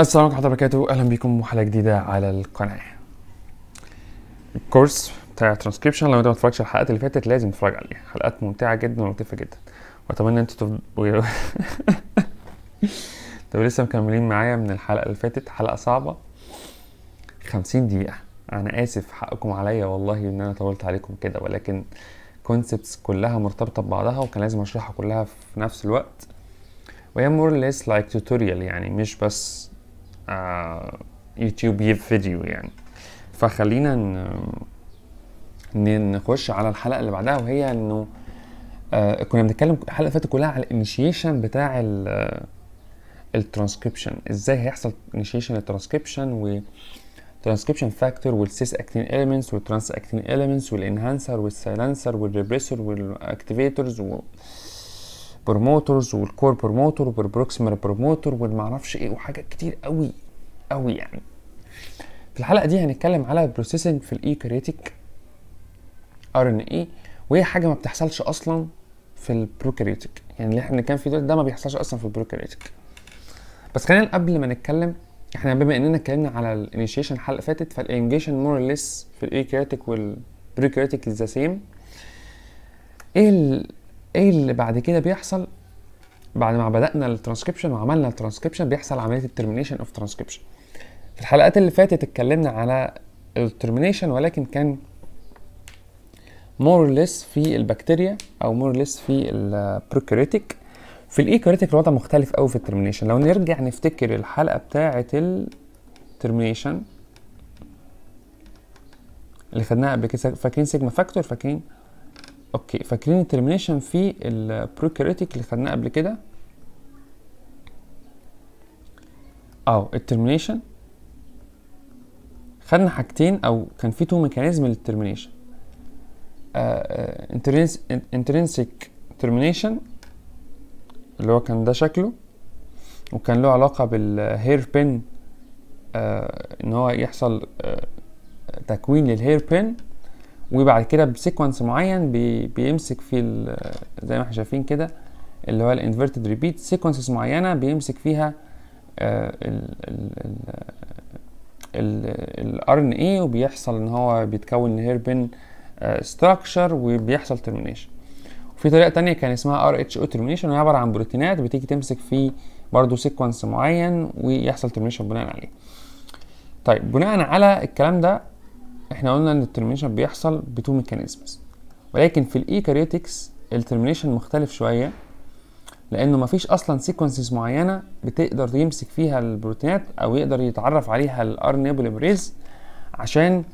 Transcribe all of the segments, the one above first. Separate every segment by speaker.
Speaker 1: السلام عليكم ورحمة الله وبركاته أهلا بكم وحلقة جديدة على القناة الكورس بتاع ترانسكريبشن لو انت متفرجش على الحلقات اللي فاتت لازم تتفرج عليها حلقات ممتعة جدا ولطيفة جدا وأتمنى انتوا تف... طب لسه مكملين معايا من الحلقة اللي فاتت حلقة صعبة خمسين دقيقة أنا آسف حقكم عليا والله إن أنا طولت عليكم كده ولكن كونسبتس كلها مرتبطة ببعضها وكان لازم أشرحها كلها في نفس الوقت وهي مور ليس لايك توتوريال يعني مش بس آه، يوتيوب فيديو يعني فخلينا نخش على الحلقه اللي بعدها وهي انه آه، كنا بنتكلم الحلقه اللي فاتت كلها على الانيشيشن بتاع الترانسكريبشن آه، ازاي هيحصل انيشيشن الترانسكريبشن و ترانسكريبشن فاكتور والسيس اكتين اليمنتس والترانس اكتين اليمنتس والانهانسر والسايلنسر والريبريسور والاكتيفيتورز والبروموتورز والكور بروموتور والبروكسيمال بروموتور والمعرفش ايه وحاجات كتير قوي قوي يعني في الحلقه دي هنتكلم على البروسيسنج في الاي كرياتيك ار ان اي وهي حاجه ما بتحصلش اصلا في البروكاريوتيك يعني اللي احنا كان فيه دلوقتي ده ما بيحصلش اصلا في البروكاريوتيك بس خلينا قبل ما نتكلم احنا بما اننا اتكلمنا على الانيشيشن الحلقه اللي فاتت فالانجيشن مور ليس في الاي كرياتيك والبريكرياتيك ذا سيم ايه ايه اللي بعد كده بيحصل بعد ما بدانا الترانسكريبشن وعملنا الترانسكريبشن بيحصل عمليه الترمينيشن اوف ترانسكريبشن في الحلقات اللي فاتت اتكلمنا على الترمينيشن ولكن كان مور ليس في البكتيريا او مور ليس في البروكريتيك في الايكوريتيك الوضع مختلف قوي في الترمينيشن لو نرجع نفتكر الحلقه بتاعه الترمينيشن اللي خدناها قبل كده فاكرين سيجما فاكتور فاكرين اوكي فاكرين الترمينيشن في البروكريتيك اللي خدناه قبل كده اه الترمينيشن خدنا حاجتين او كان في تو ميكانيزم للترمينيشن انترنسيك ترمينيشن اللي هو كان ده شكله وكان له علاقه بالهير بين آه، ان هو يحصل آه، تكوين للهير بين وبعد كده بسيكونس معين بي بيمسك في آه، زي ما احنا شايفين كده اللي هو الانفيرتد ريبيت سيكونسز معينه بيمسك فيها ال الار ان اي وبيحصل ان هو بيتكون هيربن آه، ستراكشر وبيحصل ترمينيشن وفي طريقه تانية كان اسمها ار اتش او ترمينيشن وهي عباره عن بروتينات بتيجي تمسك في برضه سيكونس معين ويحصل ترمينيشن بناء عليه طيب بناء على الكلام ده احنا قلنا ان الترمينيشن بيحصل بتو ميكانيزمز ولكن في الايكاريوتكس الترمينيشن مختلف شويه لانه مفيش اصلا سيكونسز معينه بتقدر يمسك فيها البروتينات او يقدر يتعرف عليها الار ان عشان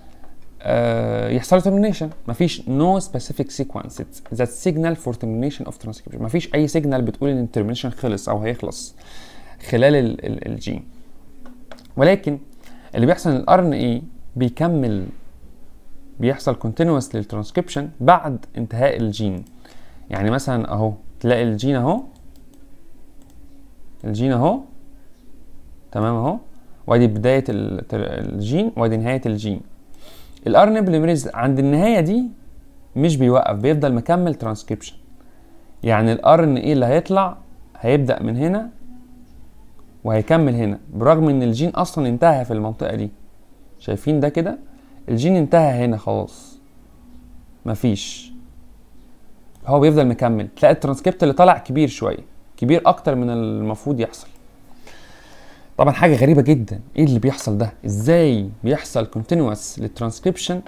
Speaker 1: يحصل ترمينيشن مفيش نو سبيسيفيك سيكونس ذات سيجنال فور ترمينيشن اوف ترانسكريبشن مفيش اي سيجنال بتقول ان الترمينيشن خلص او هيخلص خلال الجين ولكن اللي بيحصل الار ان اي بيكمل بيحصل كونتينوس للترانسكريبشن بعد انتهاء الجين يعني مثلا اهو تلاقي الجين اهو الجين اهو تمام اهو وادي بدايه الجين وادي نهايه الجين الارنب ليمريز عند النهايه دي مش بيوقف بيفضل مكمل ترانسكريبشن يعني ان ايه اللي هيطلع هيبدا من هنا وهيكمل هنا برغم ان الجين اصلا انتهى في المنطقه دي شايفين ده كده الجين انتهى هنا خلاص مفيش هو بيفضل مكمل تلاقي الترانسكريبت اللي طلع كبير شويه كبير اكتر من المفروض يحصل طبعا حاجه غريبه جدا ايه اللي بيحصل ده ازاي بيحصل continuous للترانسكريبشن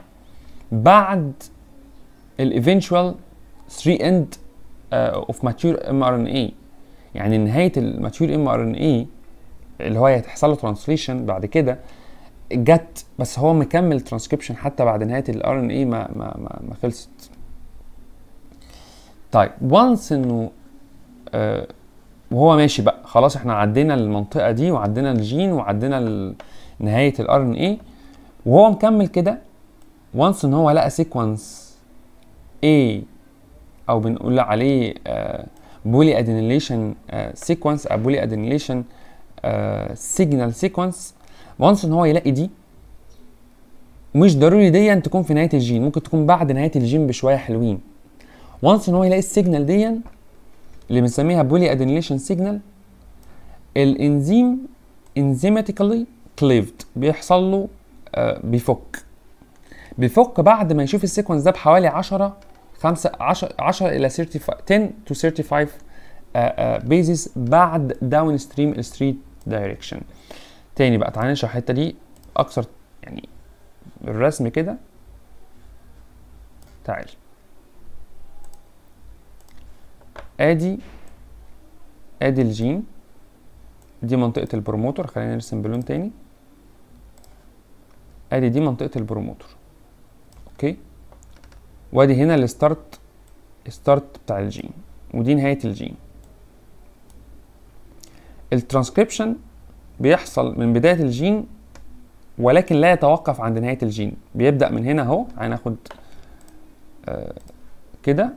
Speaker 1: بعد الايفينشوال 3 اند اوف ماتيور ام ار ان اي يعني نهايه الماتيور ام ار ان اي اللي هو هيحصل له ترانسليشن بعد كده جت بس هو مكمل ترانسكريبشن حتى بعد نهايه الار ان اي ما ما ما, ما خلصت طيب وانس انه uh, وهو ماشي بقى خلاص احنا عدينا المنطقه دي وعدينا الجين وعدينا نهايه الار ان اي وهو مكمل كده وانس ان هو لقى سيكونس A او بنقول عليه آه، بولي ادينيليشن سيكونس آه، او آه، بولي ادينيليشن سيجنال سيكونس وانس ان هو يلاقي دي مش ضروري دي تكون في نهايه الجين ممكن تكون بعد نهايه الجين بشويه حلوين وانس ان هو يلاقي السيجنال دي اللي بنسميها بولي ادينيليشن سيجنال الانزيم انزيماتيكالي كليفد بيحصل له آه، بيفك بيفك بعد ما يشوف السيكونس ده بحوالي 10 5 10 10 الى 10 تو 35 بيزز بعد داون ستريم ستريت دايركشن تاني بقى تعالى نشرح الحته دي اكثر يعني الرسم كده تعالى ادي ادي الجين دي منطقة البروموتور خلينا نرسم بلون تاني ادي دي منطقة البروموتور اوكي وادي هنا الستارت ستارت بتاع الجين ودي نهاية الجين الترانسكريبشن بيحصل من بداية الجين ولكن لا يتوقف عند نهاية الجين بيبدأ من هنا اهو هناخد آه كده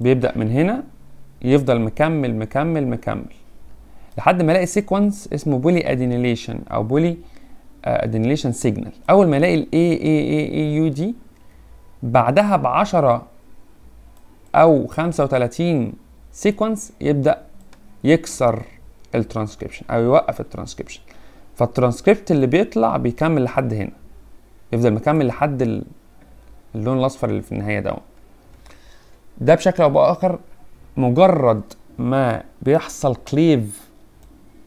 Speaker 1: بيبدأ من هنا يفضل مكمل مكمل مكمل لحد ما الاقي سيكونس اسمه بولي ادينيليشن او بولي ادينيليشن سيجنال اول ما الاقي الاي اي اي اي يو دي بعدها ب 10 او 35 سيكونس يبدا يكسر الترانسكريبشن او يوقف الترانسكريبشن فالترانسكريبت اللي بيطلع بيكمل لحد هنا يفضل مكمل لحد اللون الاصفر اللي في النهايه ده ده بشكل او باخر مجرد ما بيحصل كليف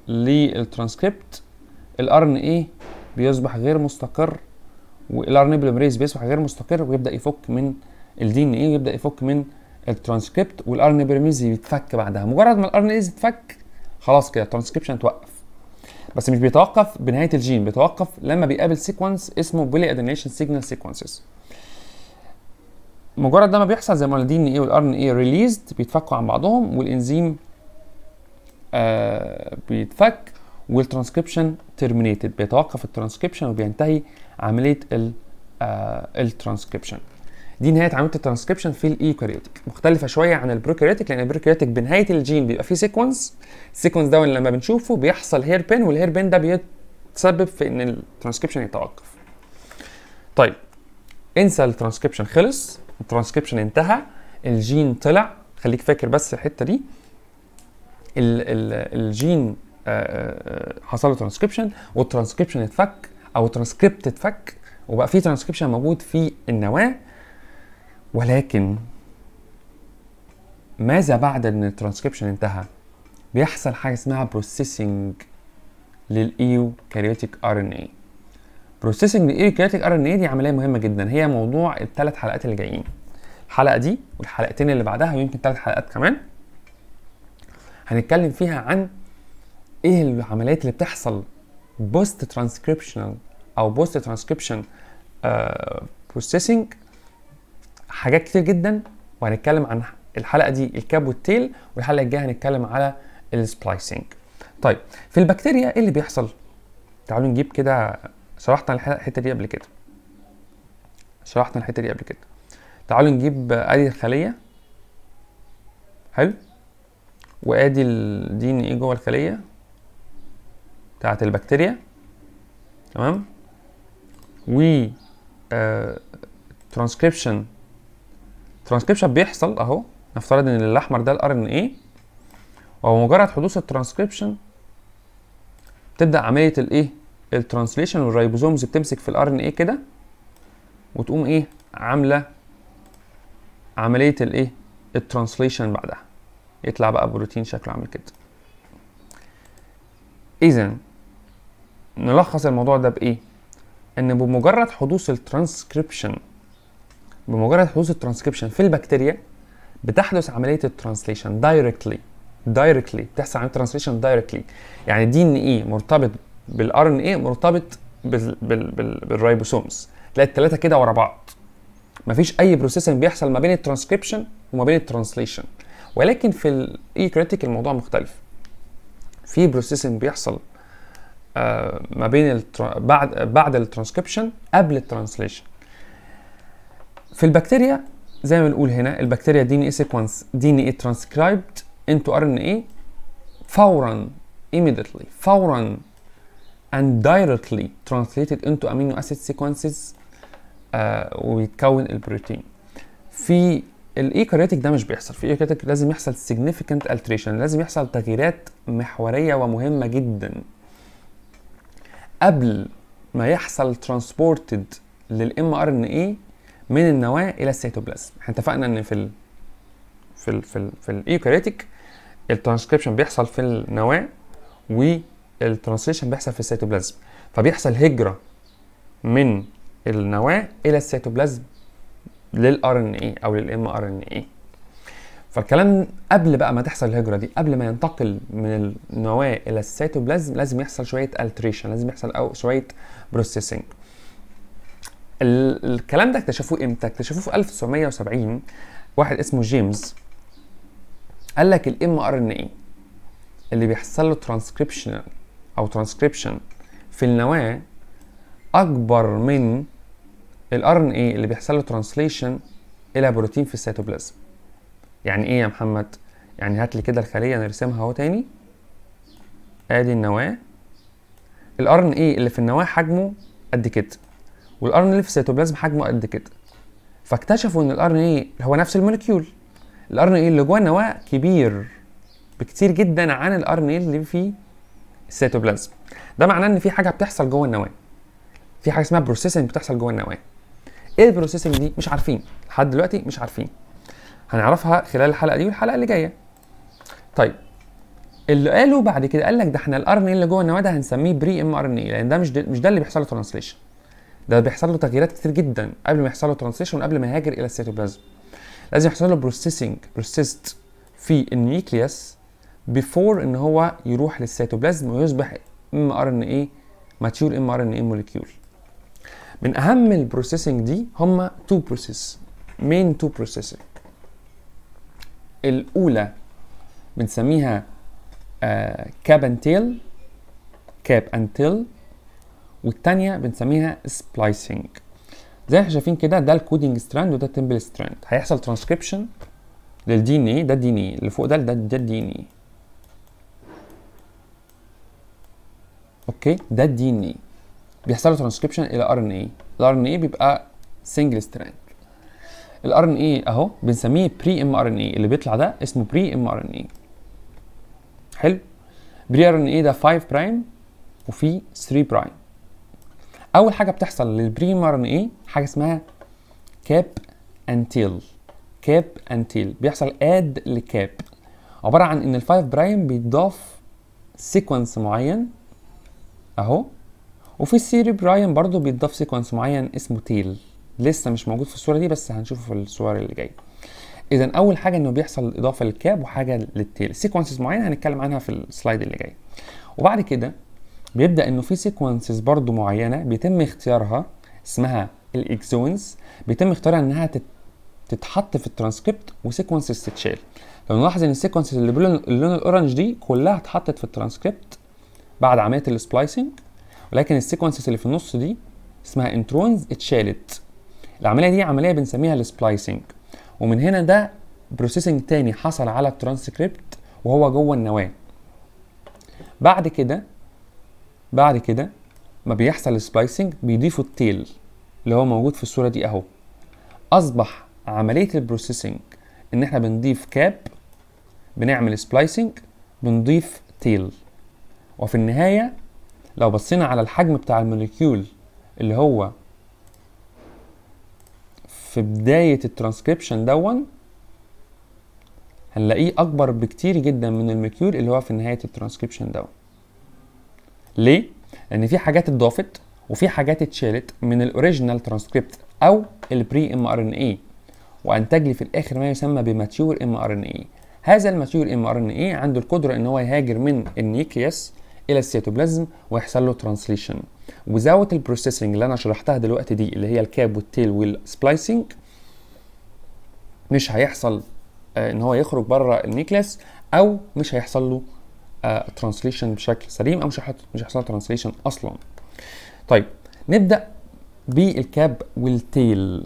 Speaker 1: للترانسكريبت الار ان ايه بيصبح غير مستقر والار ان بوليمريز بيصبح غير مستقر ويبدا يفك من الدي ان ايه ويبدا يفك من الترانسكريبت والار ان بوليمريز بيتفك بعدها مجرد ما الار ان ايه يتفك خلاص كده الترانسكريبشن اتوقف بس مش بيتوقف بنهايه الجين بيتوقف لما بيقابل سيكونس اسمه بولي ادينيشن سيجنال سيكونسز مجرد ما بيحصل زي ما قلنا دي ان اي والار ان اي ريليزد بيتفكوا عن بعضهم والانزيم آه بيتفك والترانسكريبشن تيرمينيتد بيتوقف الترانسكريبشن وبينتهي عمليه ال آه الترانسكريبشن دي نهايه عمليه الترانسكريبشن في الايوكاريوتيك مختلفه شويه عن البروكاريوتيك لان البروكاريوتيك بنهايه الجين بيبقى فيه سيكونس السيكونس ده لما بنشوفه بيحصل هير بين والهير بين ده بيتسبب في ان الترانسكريبشن يتوقف طيب انسى الترانسكريبشن خلص الترانسكريبشن انتهى الجين طلع خليك فاكر بس الحته دي ال ال الجين آه، آه، حصل له ترانسكريبشن والترانسكريبشن اتفك او الترانسكريبت اتفك وبقى في ترانسكريبشن موجود في النواه ولكن ماذا بعد ان الترانسكريبشن انتهى بيحصل حاجه اسمها بروسيسنج للايو كاريوتيك ار ان اي بروسيسنج الايوكينيتيك ار ان اي دي عمليه مهمه جدا هي موضوع الثلاث حلقات اللي جايين الحلقه دي والحلقتين اللي بعدها ويمكن ثلاث حلقات كمان هنتكلم فيها عن ايه العمليات اللي بتحصل بوست ترانسكريبشنال او بوست ترانسكريبشن بروسيسنج حاجات كتير جدا وهنتكلم عن الحلقه دي الكاب والتيل والحلقه الجايه هنتكلم على السبلايسنج طيب في البكتيريا ايه اللي بيحصل تعالوا نجيب كده شرحنا الحته دي قبل كده شرحنا الحته دي قبل كده تعالوا نجيب ادي الخليه حلو وادي الدي ان ايه جوه الخليه بتاعت البكتيريا تمام و ترانسكريبشن آه، ترانسكريبشن بيحصل اهو نفترض ان الاحمر ده الار ان ايه ومجرد حدوث الترانسكريبشن تبدا عمليه الايه الترانسليشن والريبوزومز بتمسك في الار ان ايه كده وتقوم ايه عامله عمليه الايه الترانسليشن بعدها يطلع بقى بروتين شكله عامل كده اذا نلخص الموضوع ده بايه ان بمجرد حدوث الترانسكريبشن بمجرد حدوث الترانسكريبشن في البكتيريا بتحدث عمليه الترانسليشن دايركتلي دايركتلي بتحصل عمليه ترانسليشن دايركتلي يعني دي ان ايه مرتبط بالار ان ايه مرتبط بالرايبوسومز بالريبوسومز تلاقي الثلاثه كده ورا بعض مفيش اي بروسيسنج بيحصل ما بين الترانسكريبشن وما بين الترانسليشن ولكن في الاي كريتيك الموضوع مختلف في بروسيسنج بيحصل آه، ما بين الترا... بعد بعد الترانسكريبشن قبل الترانسليشن في البكتيريا زي ما بنقول هنا البكتيريا دي ان اي سيكونس دي ان اي ترانسكرايبد انتو ار ان اي فورا immediately فورا and directly translated into amino acid sequences uh, ويتكون البروتين في الايكاريتيك ده مش بيحصل في الايكاريتيك لازم يحصل significant alteration لازم يحصل تغييرات محوريه ومهمه جدا قبل ما يحصل ترانسبورتد للام ار ان اي من النواه الى السيتوبلازم احنا اتفقنا ان في الـ في الـ في, ال الترانسكريبشن بيحصل في النواه الترانسليشن بيحصل في السيتوبلازم فبيحصل هجره من النواه الى السيتوبلازم للار ان اي او للام ار ان اي فالكلام قبل بقى ما تحصل الهجره دي قبل ما ينتقل من النواه الى السيتوبلازم لازم يحصل شويه التريشن لازم يحصل او شويه بروسيسنج الكلام ده اكتشفوه امتى اكتشفوه في 1970 واحد اسمه جيمس قال لك الام ار ان اي اللي بيحصل له ترانسكريبشنال او ترانسكريبشن في النواه اكبر من الار ان اي اللي بيحصل له ترانسليشن الى بروتين في السيتوبلازم يعني ايه يا محمد يعني هات لي كده الخليه نرسمها اهو تاني ادي النواه الار ان اي اللي في النواه حجمه قد كده والار ان اي في السيتوبلازم حجمه قد كده فاكتشفوا ان الار ان اي هو نفس الموليكيول الار ان اي اللي جوه النواه كبير بكتير جدا عن الار ان اي اللي في السيتوبلازم ده معناه ان في حاجه بتحصل جوه النواه في حاجه اسمها بروسيسنج بتحصل جوه النواه ايه البروسيسنج دي مش عارفين لحد دلوقتي مش عارفين هنعرفها خلال الحلقه دي والحلقه اللي جايه طيب اللي قالوا بعد كده قال لك ده احنا الار ان اللي جوه النواه ده هنسميه بري ام ار ان اي لان ده مش ده مش ده اللي بيحصل له ترانسليشن ده بيحصل له تغييرات كتير جدا قبل ما يحصل له ترانسليشن وقبل ما يهاجر الى السيتوبلازم لازم يحصل له بروسيسنج بروسيست في النيوكليوس بيفور ان هو يروح للسيتوبلازم ويصبح ام ار ان اي ماتيور ام ار ان اي موليكيول من اهم البروسيسنج دي هما تو بروسيس مين تو بروسيسنج الاولى بنسميها كاب انتيل كاب انتيل والتانية بنسميها سبلايسنج زي ما احنا شايفين كده ده الكودينج ستراند وده التمبل ستراند هيحصل ترانسكريبشن للدي ان ايه ده الدي ان ايه اللي فوق ده ده الدي ان ايه اوكي ده الدي ان اي بيحصل له ترانسكريبشن الى ار ان اي الار ان اي بيبقى سنجل ستراند الار ان اي اهو بنسميه بري ام ار ان اي اللي بيطلع ده اسمه بري ام ار ان اي حلو بري ار ان اي ده 5 برايم وفي 3 برايم اول حاجه بتحصل للبري ام ار ان اي حاجه اسمها كاب اند تيل كاب اند تيل بيحصل اد لكاب عباره عن ان ال 5 برايم بيتضاف سيكونس معين اهو وفي السيري براين برضو بيتضاف سيكونس معين اسمه تيل لسه مش موجود في الصوره دي بس هنشوفه في الصور اللي جايه اذا اول حاجه انه بيحصل اضافه للكاب وحاجه للتيل سيكونسز معينه هنتكلم عنها في السلايد اللي جاي وبعد كده بيبدا انه في سيكونسز برضو معينه بيتم اختيارها اسمها الاكزونز بيتم اختيارها انها تتحط في الترانسكريبت وسيكونسز تتشال لو نلاحظ ان السيكونسز اللي باللون الاورنج دي كلها اتحطت في الترانسكريبت بعد عمليه السبلايسنج ولكن السيكونسز اللي في النص دي اسمها انترونز اتشالت العمليه دي عمليه بنسميها السبلايسنج ومن هنا ده بروسيسنج تاني حصل على الترانسكريبت وهو جوه النواه بعد كده بعد كده ما بيحصل السبلايسنج بيضيفوا التيل اللي هو موجود في الصوره دي اهو اصبح عمليه البروسيسنج ان احنا بنضيف كاب بنعمل سبلايسنج بنضيف تيل وفي النهاية لو بصينا على الحجم بتاع الموليكيول اللي هو في بداية الترانسكريبشن دون هنلاقيه أكبر بكتير جدا من الموليكيول اللي هو في نهاية الترانسكريبشن دون ليه؟ لأن في حاجات اتضافت وفي حاجات اتشالت من الاوريجينال ترانسكريبت أو البري ام ار ان اي وانتج لي في الاخر ما يسمى بماتيور ام ار ان اي هذا الماتيور ام ار ان اي عنده القدره ان هو يهاجر من النيكليس الى السيتوبلازم ويحصل له ترانسليشن وزاويه البروسيسنج اللي انا شرحتها دلوقتي دي اللي هي الكاب والتيل والسبلايسنج مش هيحصل آه ان هو يخرج بره النيكلاس او مش هيحصل له ترانسليشن آه بشكل سليم او مش مش هيحصل ترانسليشن اصلا طيب نبدا بالكاب والتيل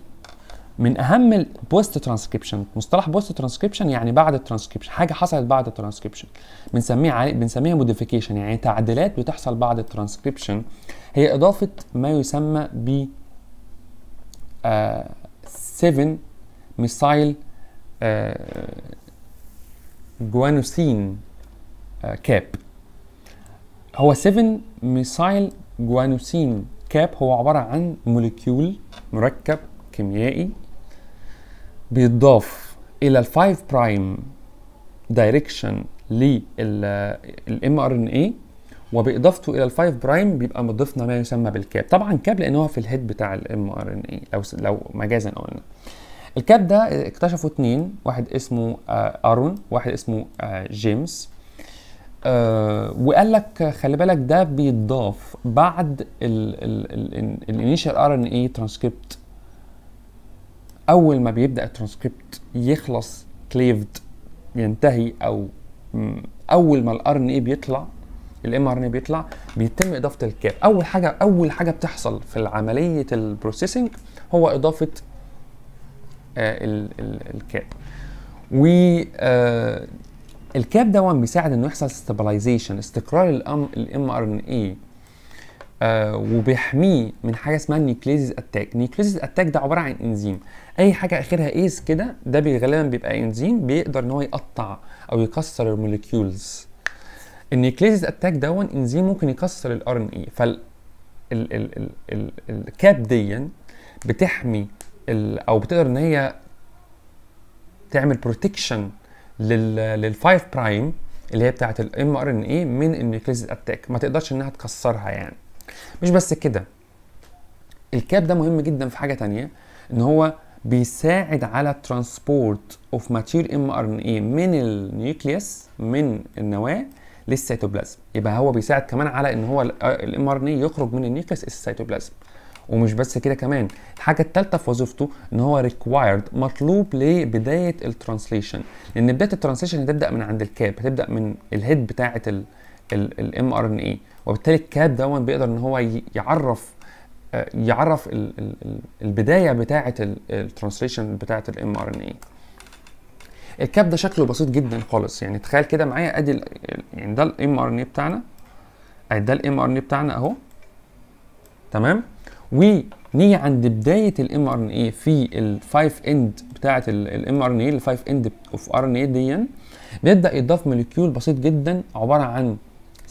Speaker 1: من اهم البوست ترانسكريبشن مصطلح بوست ترانسكريبشن يعني بعد الترانسكريبشن حاجه حصلت بعد الترانسكريبشن بنسميها بنسميها موديفيكيشن يعني تعديلات بتحصل بعد الترانسكريبشن هي اضافه ما يسمى ب 7 ميثايل جوانوسين كاب هو 7 ميثايل جوانوسين كاب هو عباره عن موليكيول مركب كيميائي بيتضاف الى الفايف برايم دايركشن للام ار ان اي وباضافته الى الفايف برايم بيبقى مضيفنا ما يسمى بالكاب طبعا كاب لان هو في الهيد بتاع الام ار ان اي لو لو مجازا قلنا الكاب ده اكتشفوا اتنين واحد اسمه آه، ارون واحد اسمه آه، جيمس آه، وقال لك خلي بالك ده بيتضاف بعد الانيشال ار ان اي ترانسكريبت اول ما بيبدا الترانسكريبت يخلص كليفد ينتهي او اول ما الار ان اي بيطلع الام ار ان اي بيطلع بيتم اضافه الكاب اول حاجه اول حاجه بتحصل في عمليه البروسيسنج هو اضافه آه، الكاب و آه، الكاب ده بيساعد انه يحصل ستابلايزيشن استقرار الام ار ان اي آه، وبيحميه من حاجه اسمها النيوكليزيز اتاك النيوكليزيز اتاك ده عباره عن انزيم اي حاجه اخرها ايز كده ده غالبا بيبقى انزيم بيقدر ان هو يقطع او يكسر الموليكيولز النيوكليزيز اتاك ده انزيم ممكن يكسر الار ان اي فال الكاب دي بتحمي ال او بتقدر ان هي تعمل بروتكشن لل للفايف برايم اللي هي بتاعت الام ار ان اي من النيوكليز اتاك ما تقدرش انها تكسرها يعني مش بس كده الكاب ده مهم جدا في حاجه تانية ان هو بيساعد على ترانسبورت اوف ماتير ام ار ان اي من النيوكليوس من النواه للسيتوبلازم يبقى هو بيساعد كمان على ان هو الام ار ان اي يخرج من النيوكليوس السيتوبلازم ومش بس كده كمان الحاجه الثالثه في وظيفته ان هو ريكوايرد مطلوب لبدايه الترانسليشن لان بدايه الترانسليشن هتبدا من عند الكاب هتبدا من الهيد بتاعه الام ار ان اي وبالتالي الكاد دون بيقدر ان هو يعرف آه، يعرف البدايه بتاعه الترانسليشن بتاعه الام ار ان اي الكاب ده شكله بسيط جدا خالص يعني تخيل كده معايا ادي يعني ده الام ار ان اي بتاعنا ادي ده الام ار ان اي بتاعنا اهو تمام ونيجي عند بدايه الام ار ان اي في الفايف اند بتاعه الام ار ان اي الفايف اند اوف ار ان اي دي بيبدا يضاف موليكيول بسيط جدا عباره عن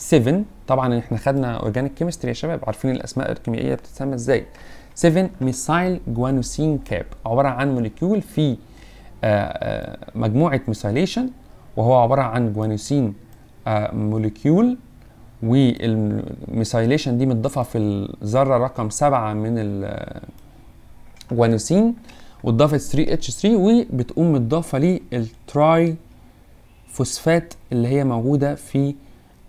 Speaker 1: 7 طبعا احنا خدنا اورجانيك كيمستري يا شباب عارفين الاسماء الكيميائيه بتتسمى ازاي 7 ميثايل جوانوسين كاب عباره عن موليكيول في آه، آه، مجموعه ميثايليشن وهو عباره عن جوانوسين آه، موليكيول والميثايليشن دي متضافه في الذره رقم 7 من الجوانوسين واتضافت 3H3 وبتقوم متضافه للتراي فوسفات اللي هي موجوده في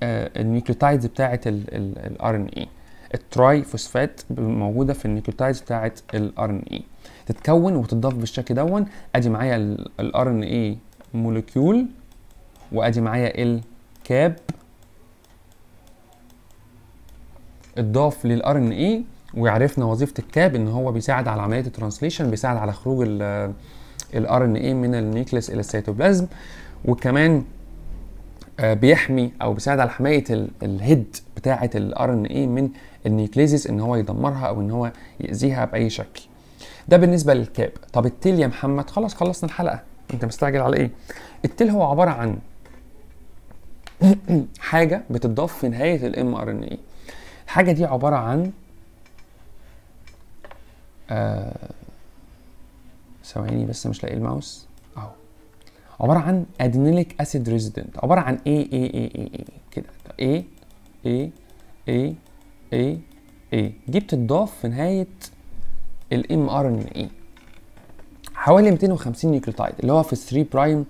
Speaker 1: آه، النيوكليوتايدز بتاعه الار ان اي التراي فوسفات موجوده في النيوكليوتايدز بتاعه الار ان اي تتكون وتتضاف بالشكل دون ادي معايا الار ان اي مولكيول وادي معايا الكاب اتضاف للار ان اي وعرفنا وظيفه الكاب ان هو بيساعد على عمليه الترانسليشن بيساعد على خروج الار ان اي من النيكلس الى السيتوبلازم وكمان آه، بيحمي او بيساعد على حمايه الهيد بتاعه الار ان اي من النيوكليزيس ان هو يدمرها او ان هو ياذيها باي شكل ده بالنسبه للكاب طب التيل يا محمد خلاص خلصنا الحلقه انت مستعجل على ايه التيل هو عباره عن حاجه بتضاف في نهايه الام ار ان اي الحاجه دي عباره عن آه، ثواني آه... بس مش لاقي الماوس عباره عن ادينيليك اسيد ريزيدنت عباره عن ايه ايه ايه ايه ايه كده ايه ايه ايه ايه ايه دي بتتضاف في نهايه الام ار ان اي حوالي 250 نيوكليوتايد اللي هو في 3 برايم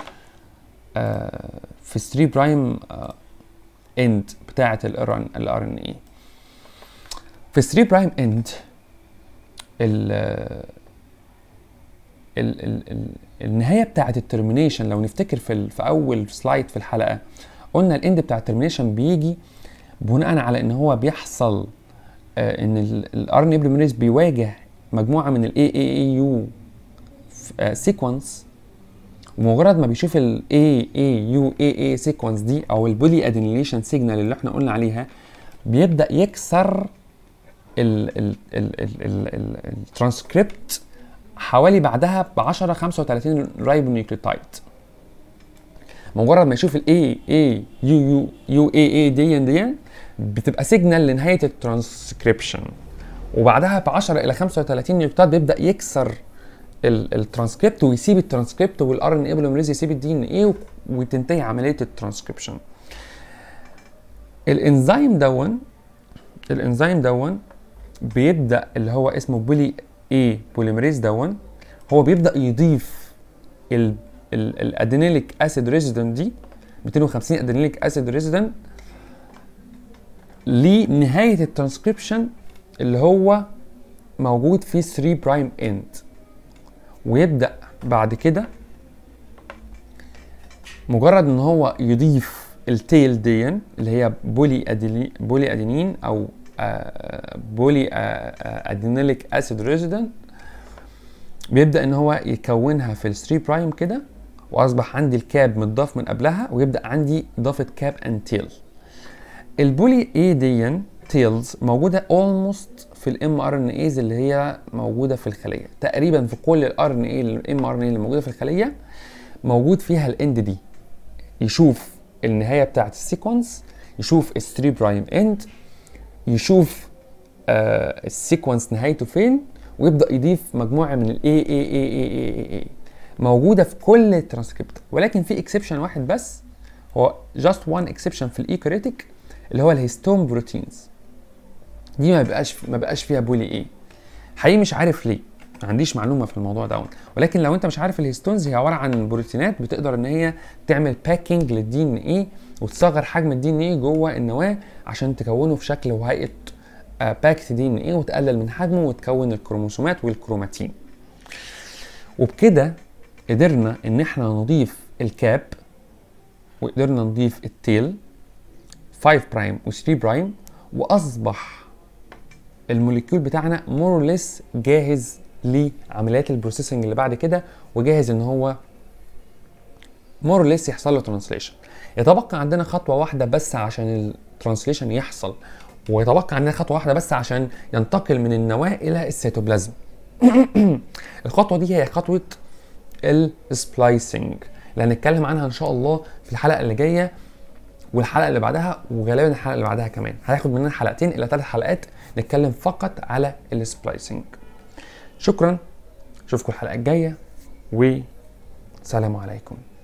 Speaker 1: آه، في 3 برايم اند بتاعه الار ان الار ان اي في 3 برايم اند ال ال ال النهايه بتاعه الترمينيشن لو نفتكر في في اول سلايد في الحلقه قلنا الاند بتاع الترمينيشن بيجي بناء على ان هو بيحصل آه ان الار ان اي بيواجه مجموعه من الاي اي اي يو سيكونس ومجرد ما بيشوف الاي اي يو اي اي سيكونس دي او البولي ادينيليشن سيجنال اللي احنا قلنا عليها بيبدا يكسر الترانسكريبت حوالي بعدها ب 10 35 رايبونيوكليوتايد مجرد ما يشوف الاي اي يو يو يو اي اي دي دي بتبقى سيجنال لنهايه الترانسكريبشن وبعدها ب 10 الى 35 نيوكليوتايد بيبدا يكسر الترانسكريبت ويسيب الترانسكريبت والار ان اي بوليمريز يسيب الدي ان اي وتنتهي عمليه الترانسكريبشن الانزيم دون الانزيم دون بيبدا اللي هو اسمه بولي اي بوليمريز دون هو بيبدا يضيف الادينيليك اسيد ريزيدنت دي 250 ادينيليك اسيد ريزيدنت لنهايه الترانسكريبشن اللي هو موجود في 3 برايم اند ويبدا بعد كده مجرد ان هو يضيف التيل دي اللي هي بولي ادينين او بولي ادينيليك اسيد ريزيدنت بيبدا ان هو يكونها في ال 3 برايم كده واصبح عندي الكاب متضاف من قبلها ويبدا عندي اضافه كاب اند تيل البولي اي دي تيلز موجوده اولموست في الام ار ان ايز اللي هي موجوده في الخليه تقريبا في كل الار ان اي الام ار ان اي اللي موجوده في الخليه موجود فيها الاند دي يشوف النهايه بتاعه السيكونس يشوف ال 3 برايم اند يشوف السيكونس نهايته فين ويبدا يضيف مجموعه من الاي اي اي اي اي اي موجوده في كل الترانسكريبت ولكن في اكسبشن واحد بس هو جاست وان اكسبشن في الايكوريتيك اللي هو الهيستون بروتينز دي ما بقاش ما بقاش فيها بولي اي حقيقي مش عارف ليه ما عنديش معلومه في الموضوع ده ولكن لو انت مش عارف الهيستونز هي عباره عن بروتينات بتقدر ان هي تعمل باكينج للدي ان ايه وتصغر حجم الدي ان ايه جوه النواه عشان تكونه في شكل وهيئه آه، باكت دي ان ايه وتقلل من حجمه وتكون الكروموسومات والكروماتين وبكده قدرنا ان احنا نضيف الكاب وقدرنا نضيف التيل 5 برايم و 3 برايم واصبح الموليكيول بتاعنا ليس جاهز لعمليات البروسيسنج اللي بعد كده وجاهز ان هو ليس يحصل له ترانسليشن يتبقى عندنا خطوه واحده بس عشان الترانسليشن يحصل ويتبقى عندنا خطوه واحده بس عشان ينتقل من النواه الى السيتوبلازم الخطوه دي هي خطوه السبلايسنج اللي هنتكلم عنها ان شاء الله في الحلقه اللي جايه والحلقه اللي بعدها وغالبا الحلقه اللي بعدها كمان هياخد مننا حلقتين الى ثلاث حلقات نتكلم فقط على السبلايسنج شكرا اشوفكم الحلقه الجايه والسلام عليكم